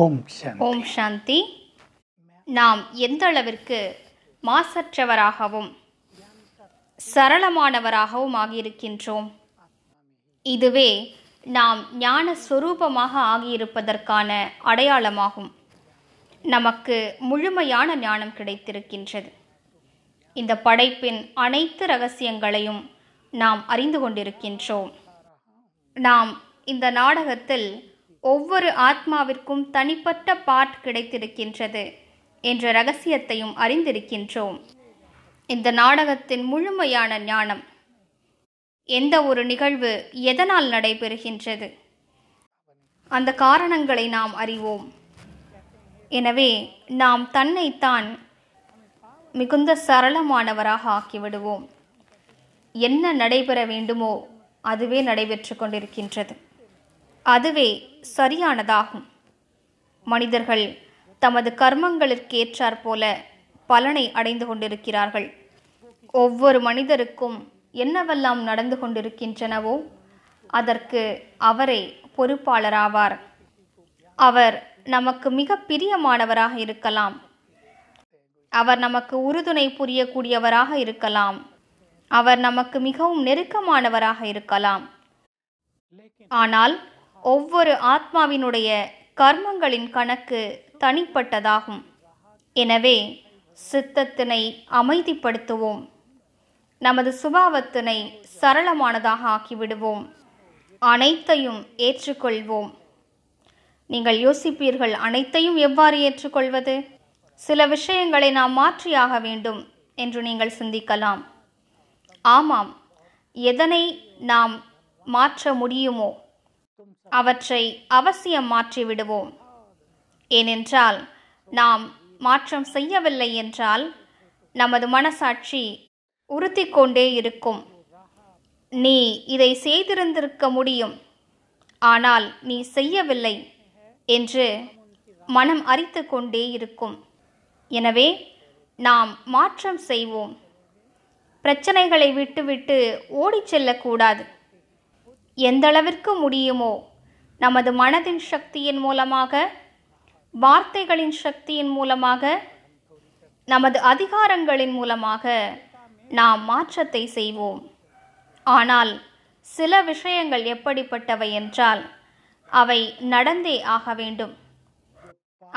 ஓம் ஓம் சாந்தி நாம் எந்த அளவிற்கு மாசற்றவராகவும் சரளமானவராகவும் ஆகியிருக்கின்றோம் இதுவே நாம் ஞான சுரூபமாக ஆகியிருப்பதற்கான அடையாளமாகும் நமக்கு முழுமையான ஞானம் கிடைத்திருக்கின்றது இந்த படைப்பின் அனைத்து ரகசியங்களையும் நாம் அறிந்து கொண்டிருக்கின்றோம் நாம் இந்த நாடகத்தில் ஒவ்வொரு ஆத்மாவிற்கும் தனிப்பட்ட பாட் கிடைத்திருக்கின்றது என்ற ரகசியத்தையும் அறிந்திருக்கின்றோம் இந்த நாடகத்தின் முழுமையான ஞானம் எந்த ஒரு நிகழ்வு எதனால் நடைபெறுகின்றது அந்த காரணங்களை நாம் அறிவோம் எனவே நாம் தன்னைத்தான் மிகுந்த சரளமானவராக ஆக்கிவிடுவோம் என்ன நடைபெற வேண்டுமோ அதுவே நடைபெற்று கொண்டிருக்கின்றது அதுவே சரியானதாகும் மனிதர்கள் தமது கர்மங்களிற்கேற்றாற் போல பலனை அடைந்து கொண்டிருக்கிறார்கள் ஒவ்வொரு மனிதருக்கும் என்னவெல்லாம் நடந்து கொண்டிருக்கின்றனவோ அதற்கு அவரே பொறுப்பாளராவார் அவர் நமக்கு மிக பிரியமானவராக இருக்கலாம் அவர் நமக்கு உறுதுணை புரியக்கூடியவராக இருக்கலாம் அவர் நமக்கு மிகவும் நெருக்கமானவராக இருக்கலாம் ஆனால் ஒவ்வொரு ஆத்மாவினுடைய கர்மங்களின் கணக்கு தனிப்பட்டதாகும் எனவே சித்தத்தினை அமைதிப்படுத்துவோம் நமது சுபாவத்தினை சரளமானதாக ஆக்கிவிடுவோம் அனைத்தையும் ஏற்றுக்கொள்வோம் நீங்கள் யோசிப்பீர்கள் அனைத்தையும் எவ்வாறு ஏற்றுக்கொள்வது சில விஷயங்களை நாம் மாற்றியாக வேண்டும் என்று நீங்கள் சிந்திக்கலாம் ஆமாம் எதனை நாம் மாற்ற முடியுமோ அவற்றை அவசியம் மாற்றிவிடுவோம் ஏனென்றால் நாம் மாற்றம் செய்யவில்லை என்றால் நமது மனசாட்சி உறுத்தி கொண்டே இருக்கும் நீ இதை செய்திருந்திருக்க முடியும் ஆனால் நீ செய்யவில்லை என்று மனம் அரித்து கொண்டே இருக்கும் எனவே நாம் மாற்றம் செய்வோம் பிரச்சனைகளை விட்டுவிட்டு ஓடிச் செல்லக்கூடாது எந்தளவிற்கு முடியுமோ நமது மனதின் சக்தியின் மூலமாக வார்த்தைகளின் சக்தியின் மூலமாக நமது அதிகாரங்களின் மூலமாக நாம் மாற்றத்தை செய்வோம் ஆனால் சில விஷயங்கள் எப்படிப்பட்டவை என்றால் அவை நடந்தே ஆக வேண்டும்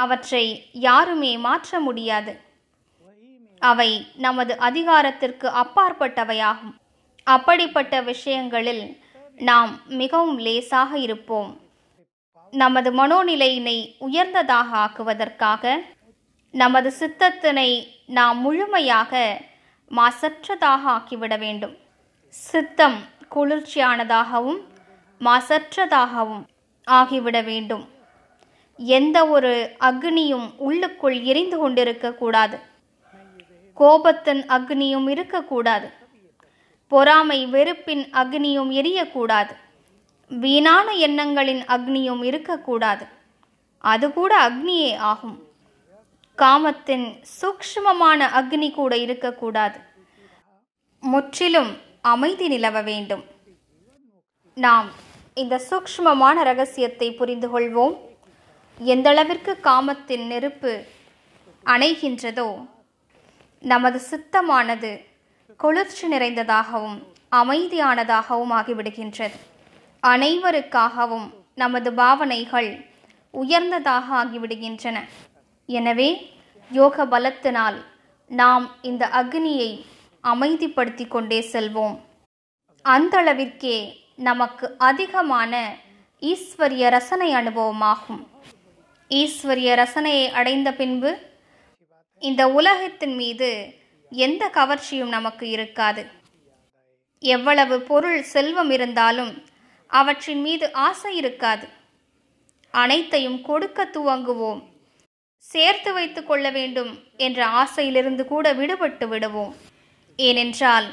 அவற்றை யாருமே மாற்ற முடியாது அவை நமது அதிகாரத்திற்கு அப்பாற்பட்டவையாகும் அப்படிப்பட்ட விஷயங்களில் நாம் மிகவும் லேசாக இருப்போம் நமது மனோநிலையினை உயர்ந்ததாக ஆக்குவதற்காக நமது சித்தத்தினை நாம் முழுமையாக மாசற்றதாக ஆக்கிவிட வேண்டும் சித்தம் குளிர்ச்சியானதாகவும் மாசற்றதாகவும் ஆகிவிட வேண்டும் எந்த ஒரு அக்னியும் உள்ளுக்குள் எரிந்து கொண்டிருக்கக்கூடாது கோபத்தின் அக்னியும் இருக்கக்கூடாது பொறாமை வெறுப்பின் அக்னியும் எரியக்கூடாது வீணான எண்ணங்களின் அக்னியும் இருக்கக்கூடாது அது கூட அக்னியே ஆகும் காமத்தின் சூக்ஷ்மமான அக்னி கூட இருக்கக்கூடாது முற்றிலும் அமைதி நிலவ வேண்டும் நாம் இந்த சூக்ஷ்மமான ரகசியத்தை புரிந்து கொள்வோம் எந்தளவிற்கு காமத்தின் நெருப்பு அணைகின்றதோ நமது சித்தமானது குளிர்ச்சி நிறைந்ததாகவும் அமைதியானதாகவும் ஆகிவிடுகின்றது அனைவருக்காகவும் நமது பாவனைகள் உயர்ந்ததாக ஆகிவிடுகின்றன எனவே யோக பலத்தினால் நாம் இந்த அக்னியை அமைதிப்படுத்தி கொண்டே செல்வோம் அந்தளவிற்கே நமக்கு அதிகமான ஈஸ்வரிய ரசனை அனுபவமாகும் ஈஸ்வரிய ரசனையை அடைந்த பின்பு இந்த உலகத்தின் மீது எந்த கவர்ச்சியும் நமக்கு இருக்காது எவ்வளவு பொருள் செல்வம் இருந்தாலும் அவற்றின் மீது ஆசை இருக்காது அனைத்தையும் கொடுக்க துவங்குவோம் சேர்த்து வைத்து கொள்ள வேண்டும் என்ற ஆசையிலிருந்து கூட விடுபட்டு விடுவோம் ஏனென்றால்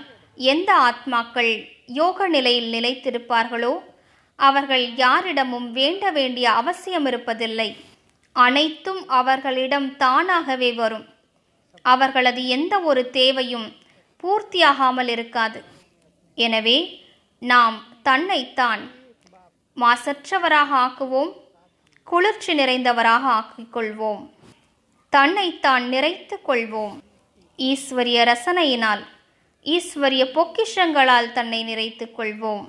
எந்த ஆத்மாக்கள் யோக நிலையில் நிலைத்திருப்பார்களோ அவர்கள் யாரிடமும் வேண்ட வேண்டிய அவசியம் இருப்பதில்லை அனைத்தும் அவர்களிடம் தானாகவே வரும் அவர்களது எந்த ஒரு தேவையும் பூர்த்தியாகாமல் இருக்காது எனவே நாம் தன்னைத்தான் மாசற்றவராக ஆக்குவோம் குளிர்ச்சி நிறைந்தவராக ஆக்கிக் கொள்வோம் தன்னைத்தான் நிறைத்து கொள்வோம் ஈஸ்வரிய ரசனையினால் ஈஸ்வரிய பொக்கிஷங்களால் தன்னை நிறைத்து கொள்வோம்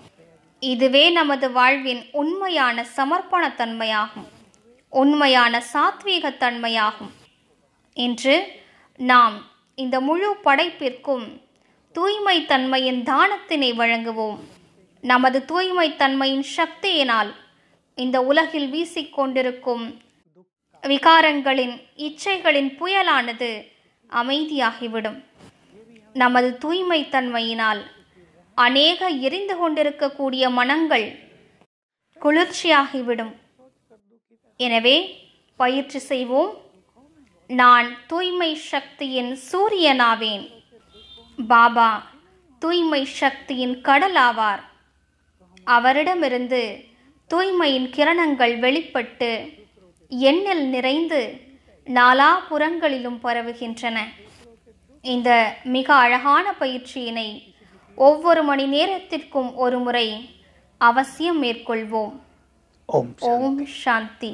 இதுவே நமது வாழ்வின் உண்மையான சமர்ப்பணத்தன்மையாகும் உண்மையான சாத்வீகத்தன்மையாகும் இன்று நாம் இந்த முழு படைப்பிற்கும் தூய்மை தன்மையின் தானத்தினை வழங்குவோம் நமது தூய்மை தன்மையின் சக்தியினால் இந்த உலகில் வீசிக்கொண்டிருக்கும் விகாரங்களின் இச்சைகளின் புயலானது அமைதியாகிவிடும் நமது தூய்மை தன்மையினால் அநேக எரிந்து கொண்டிருக்கக்கூடிய மனங்கள் குளிர்ச்சியாகிவிடும் எனவே பயிற்சி செய்வோம் நான் தூய்மை சக்தியின் சூரியனாவேன் பாபா தூய்மை சக்தியின் கடலாவார் அவரிடமிருந்து தூய்மையின் கிரணங்கள் வெளிப்பட்டு எண்ணில் நிறைந்து நாலா புறங்களிலும் பரவுகின்றன இந்த மிக அழகான பயிற்சியினை ஒவ்வொரு மணி நேரத்திற்கும் ஒரு முறை அவசியம் மேற்கொள்வோம் ஓம் சாந்தி